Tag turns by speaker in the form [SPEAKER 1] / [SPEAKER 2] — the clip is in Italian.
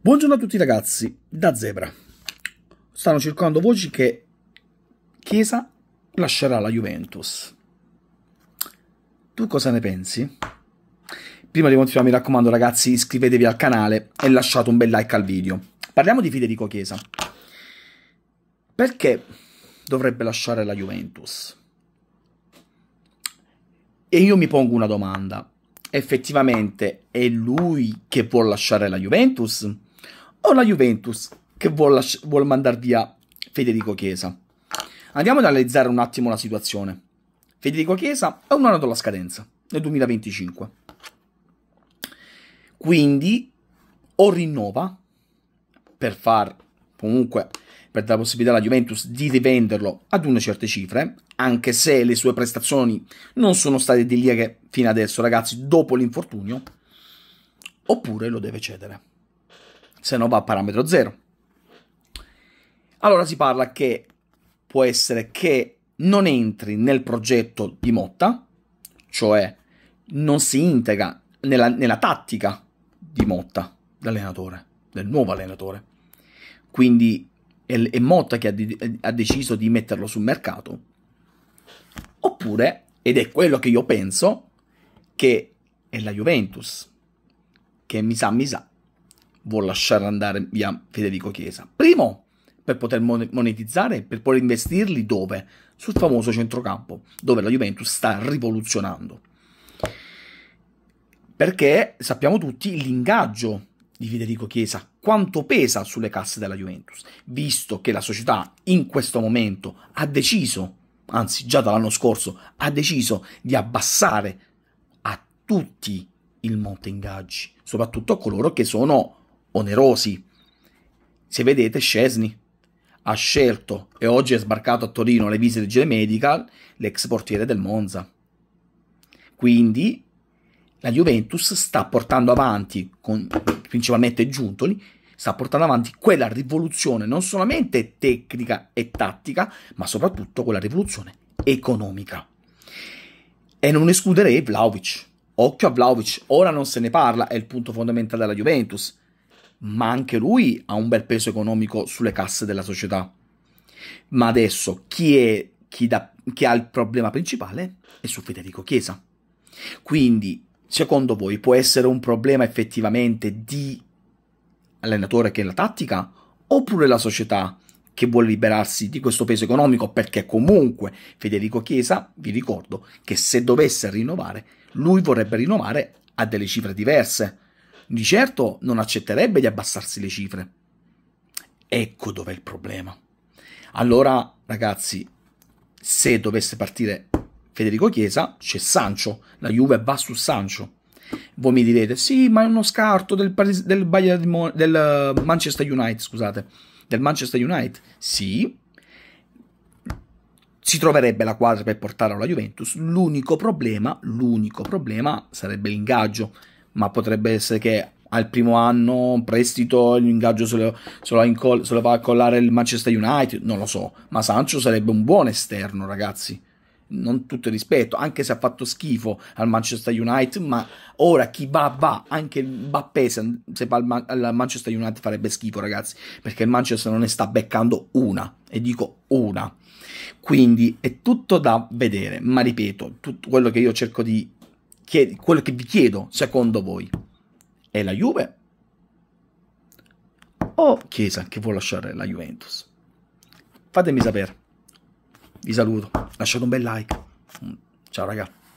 [SPEAKER 1] Buongiorno a tutti ragazzi, da Zebra. Stanno circolando voci che Chiesa lascerà la Juventus. Tu cosa ne pensi? Prima di continuare mi raccomando ragazzi iscrivetevi al canale e lasciate un bel like al video. Parliamo di Federico Chiesa. Perché dovrebbe lasciare la Juventus? E io mi pongo una domanda effettivamente è lui che vuole lasciare la Juventus o la Juventus che vuole vuol mandare via Federico Chiesa? Andiamo ad analizzare un attimo la situazione. Federico Chiesa è un anno dalla scadenza, nel 2025. Quindi o rinnova per far comunque per dare la possibilità alla Juventus di rivenderlo ad una certa cifra, anche se le sue prestazioni non sono state di deliche fino adesso, ragazzi, dopo l'infortunio, oppure lo deve cedere, se no va a parametro zero. Allora si parla che può essere che non entri nel progetto di Motta, cioè non si integra nella, nella tattica di Motta, l'allenatore, del nuovo allenatore. Quindi è, è Motta che ha, di, ha deciso di metterlo sul mercato. Oppure, ed è quello che io penso, che è la Juventus che mi sa, mi sa, vuol lasciare andare via Federico Chiesa. Primo, per poter monetizzare, per poter investirli dove? Sul famoso centrocampo, dove la Juventus sta rivoluzionando. Perché sappiamo tutti l'ingaggio di Federico Chiesa quanto pesa sulle casse della Juventus, visto che la società in questo momento ha deciso, anzi già dall'anno scorso, ha deciso di abbassare a tutti il monte ingaggi, soprattutto a coloro che sono onerosi. Se vedete Scesni ha scelto e oggi è sbarcato a Torino le visite di G Medical l'ex portiere del Monza. Quindi la Juventus sta portando avanti, con principalmente Giuntoli, sta portando avanti quella rivoluzione non solamente tecnica e tattica, ma soprattutto quella rivoluzione economica. E non escluderei Vlaovic. Occhio a Vlaovic, ora non se ne parla, è il punto fondamentale della Juventus, ma anche lui ha un bel peso economico sulle casse della società. Ma adesso chi, è, chi, da, chi ha il problema principale è su Federico Chiesa. Quindi secondo voi può essere un problema effettivamente di allenatore che è la tattica oppure la società che vuole liberarsi di questo peso economico perché comunque Federico Chiesa, vi ricordo, che se dovesse rinnovare, lui vorrebbe rinnovare a delle cifre diverse. Di certo non accetterebbe di abbassarsi le cifre. Ecco dov'è il problema. Allora, ragazzi, se dovesse partire Federico Chiesa, c'è Sancho, la Juve va su Sancho. Voi mi direte, sì, ma è uno scarto del, del, Bayern, del Manchester United, scusate, del Manchester United. Sì, si troverebbe la quadra per portare alla Juventus. L'unico problema, l'unico problema sarebbe l'ingaggio, ma potrebbe essere che al primo anno un prestito l'ingaggio se lo, se, lo se lo va a collare il Manchester United, non lo so, ma Sancho sarebbe un buon esterno, ragazzi non tutto il rispetto, anche se ha fatto schifo al Manchester United, ma ora chi va va, anche Mbappé se, se va al, al, Manchester United farebbe schifo ragazzi, perché il Manchester non ne sta beccando una, e dico una. Quindi è tutto da vedere, ma ripeto, tutto quello che io cerco di chied- quello che vi chiedo, secondo voi, è la Juve o Chiesa che vuole lasciare la Juventus? Fatemi sapere vi saluto, lasciate un bel like, ciao ragazzi.